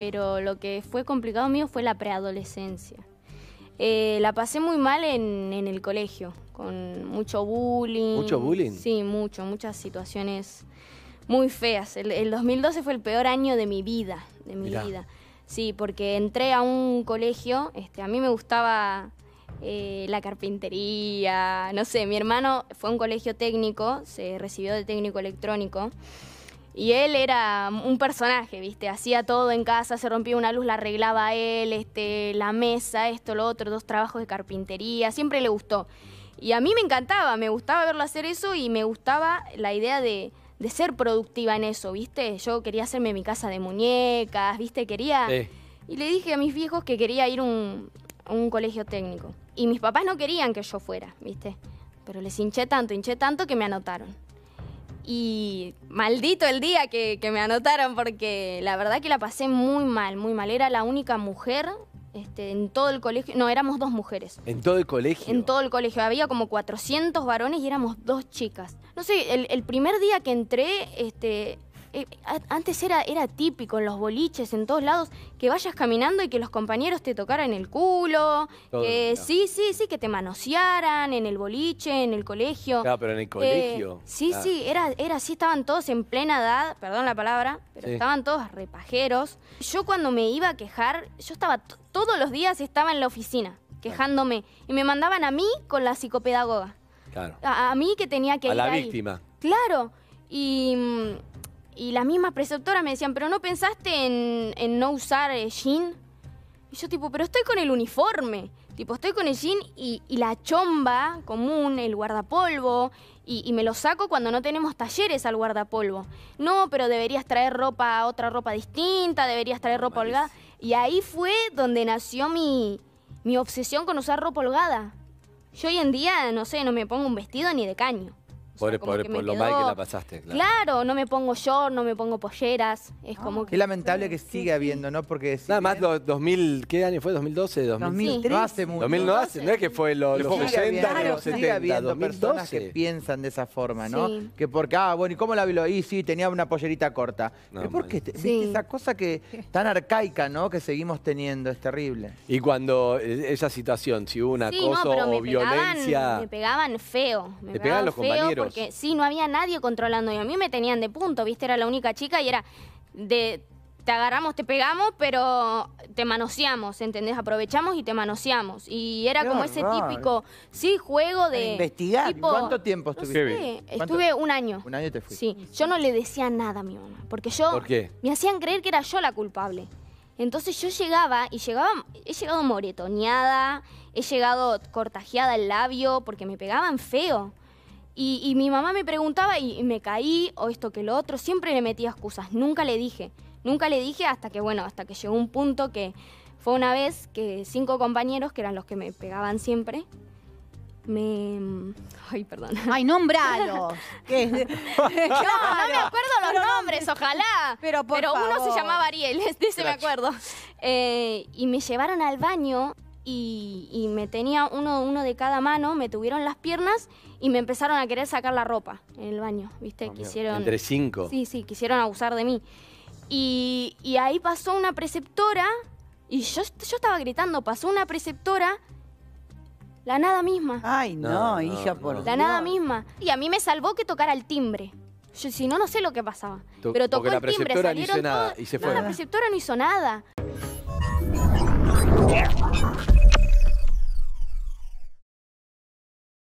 pero lo que fue complicado mío fue la preadolescencia. Eh, la pasé muy mal en, el colegio, con mucho bullying. ¿Mucho bullying? Sí, mucho, muchas situaciones muy feas. El, 2012 fue el peor año de mi vida, de mi vida. Sí, porque entré a un colegio, este, a mí me gustaba eh, la carpintería, no sé, mi hermano fue a un colegio técnico, se recibió de técnico electrónico. Y él era un personaje, ¿viste? Hacía todo en casa, se rompía una luz, la arreglaba él, este, la mesa, esto, lo otro, dos trabajos de carpintería, siempre le gustó. Y a mí me encantaba, me gustaba verlo hacer eso y me gustaba la idea de, de ser productiva en eso, ¿viste? Yo quería hacerme mi casa de muñecas, ¿viste? Quería... Y le dije a mis viejos que quería ir a un colegio técnico. Y mis papás no querían que yo fuera, ¿viste? Pero les hinché tanto, hinché tanto que me anotaron. Y maldito el día que, me anotaron porque la verdad que la pasé muy mal, muy mal. Era la única mujer este, en todo el colegio. No, éramos dos mujeres. ¿En todo el colegio? En todo el colegio. Había como 400 varones y éramos dos chicas. No sé, el, el primer día que entré, este, eh, antes era, era típico en los boliches, en todos lados, que vayas caminando y que los compañeros te tocaran el culo, que sí, sí, sí, que te manosearan en el boliche, en el colegio. Claro, pero en el colegio. Eh, sí, sí, era, era así, estaban todos en plena edad, perdón la palabra, pero estaban todos repajeros. Yo cuando me iba a quejar, yo estaba todos los días estaba en la oficina quejándome y me mandaban a mí con la psicopedagoga. Claro. A, mí que tenía que a la víctima. Claro. Y mm, y las mismas preceptoras me decían, pero ¿no pensaste en, no usar el eh, jean? Y yo tipo, pero estoy con el uniforme. Tipo, estoy con el jean y, la chomba común, el guardapolvo, y, me lo saco cuando no tenemos talleres al guardapolvo. No, pero deberías traer ropa, otra ropa distinta, deberías traer ropa holgada. Y ahí fue donde nació mi, mi obsesión con usar ropa holgada. Yo hoy en día, no sé, no me pongo un vestido ni de caño por lo mal que la pasaste. Claro. no me pongo yo, no me pongo polleras. Es ah. como que... Qué lamentable que siga habiendo, ¿no? Porque... Nada más, 2000, ¿qué año fue? ¿2012? 2013. No hace mucho. 2000 no es que fue los 60, claro, los 70, Sigue habiendo personas que piensan de esa forma, ¿no? Que porque, ah, bueno, ¿y cómo la vi? Y sí, tenía una pollerita corta. No, ¿Por qué? esa cosa que tan arcaica, ¿no? Que seguimos teniendo, es terrible. Y cuando eh, esa situación, si hubo un acoso o violencia... me pegaban feo. Me pegaban, los compañeros porque sí, no había nadie controlando y a mí me tenían de punto, viste, era la única chica y era de te agarramos, te pegamos, pero te manoseamos, ¿entendés? Aprovechamos y te manoseamos. Y era como ese típico, sí, juego de... investigar. ¿Cuánto tiempo estuviste? estuve un año. Un año te fui. Sí, yo no le decía nada a mi mamá, porque yo... ¿Por qué? Me hacían creer que era yo la culpable. Entonces yo llegaba y llegaba, he llegado moretoneada, he llegado cortajeada el labio porque me pegaban feo. Y, mi mamá me preguntaba y me caí o esto que lo otro, siempre le metía excusas, nunca le dije, nunca le dije hasta que, bueno, hasta que llegó un punto que fue una vez que cinco compañeros, que eran los que me pegaban siempre, me... Mm, ay, perdón. Ay, nombralo. no, me acuerdo los nombres, ojalá. Pero, uno se llamaba Ariel, ese me acuerdo. Eh, y me llevaron al baño y, me tenía uno, de cada mano, me tuvieron las piernas y me empezaron a querer sacar la ropa en el baño, ¿viste? Ah, quisieron... Entre cinco. Sí, sí, quisieron abusar de mí. Y, ahí pasó una preceptora y yo, estaba gritando, pasó una preceptora la nada misma. Ay, no, hija, por La nada misma. Y a mí me salvó que tocara el timbre. Yo, si no, no sé lo que pasaba. Pero tocó el timbre, salieron no hizo nada, la preceptora no hizo nada. Yeah.